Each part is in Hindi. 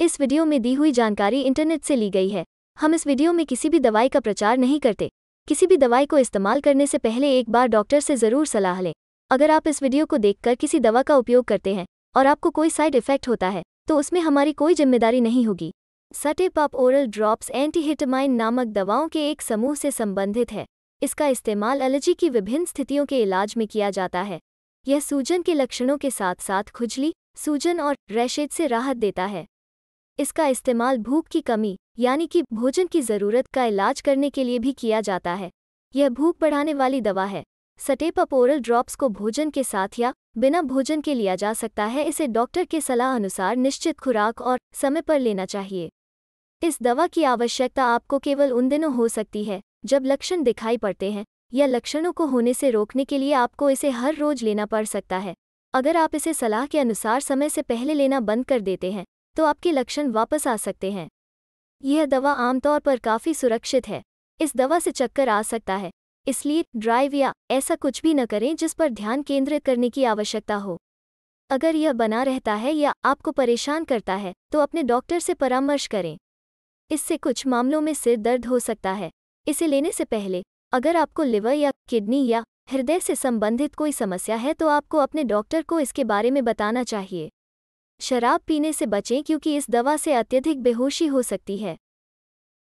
इस वीडियो में दी हुई जानकारी इंटरनेट से ली गई है हम इस वीडियो में किसी भी दवाई का प्रचार नहीं करते किसी भी दवाई को इस्तेमाल करने से पहले एक बार डॉक्टर से ज़रूर सलाह लें अगर आप इस वीडियो को देखकर किसी दवा का उपयोग करते हैं और आपको कोई साइड इफेक्ट होता है तो उसमें हमारी कोई जिम्मेदारी नहीं होगी सटेपॉप ओरल ड्रॉप्स एंटीहिटमाइन नामक दवाओं के एक समूह से संबंधित है इसका इस्तेमाल एलर्जी की विभिन्न स्थितियों के इलाज में किया जाता है यह सूजन के लक्षणों के साथ साथ खुजली सूजन और रैशेज से राहत देता है इसका इस्तेमाल भूख की कमी यानी कि भोजन की ज़रूरत का इलाज करने के लिए भी किया जाता है यह भूख बढ़ाने वाली दवा है सटेपअप ओरल ड्रॉप्स को भोजन के साथ या बिना भोजन के लिया जा सकता है इसे डॉक्टर के सलाह अनुसार निश्चित खुराक और समय पर लेना चाहिए इस दवा की आवश्यकता आपको केवल उन दिनों हो सकती है जब लक्षण दिखाई पड़ते हैं या लक्षणों को होने से रोकने के लिए आपको इसे हर रोज लेना पड़ सकता है अगर आप इसे सलाह के अनुसार समय से पहले लेना बंद कर देते हैं तो आपके लक्षण वापस आ सकते हैं यह दवा आमतौर पर काफ़ी सुरक्षित है इस दवा से चक्कर आ सकता है इसलिए ड्राइव या ऐसा कुछ भी न करें जिस पर ध्यान केंद्रित करने की आवश्यकता हो अगर यह बना रहता है या आपको परेशान करता है तो अपने डॉक्टर से परामर्श करें इससे कुछ मामलों में सिर दर्द हो सकता है इसे लेने से पहले अगर आपको लिवर या किडनी या हृदय से संबंधित कोई समस्या है तो आपको अपने डॉक्टर को इसके बारे में बताना चाहिए शराब पीने से बचें क्योंकि इस दवा से अत्यधिक बेहोशी हो सकती है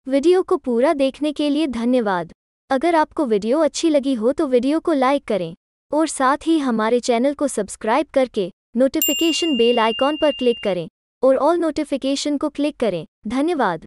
वीडियो को पूरा देखने के लिए धन्यवाद अगर आपको वीडियो अच्छी लगी हो तो वीडियो को लाइक करें और साथ ही हमारे चैनल को सब्सक्राइब करके नोटिफिकेशन बेल आइकॉन पर क्लिक करें और ऑल नोटिफिकेशन को क्लिक करें धन्यवाद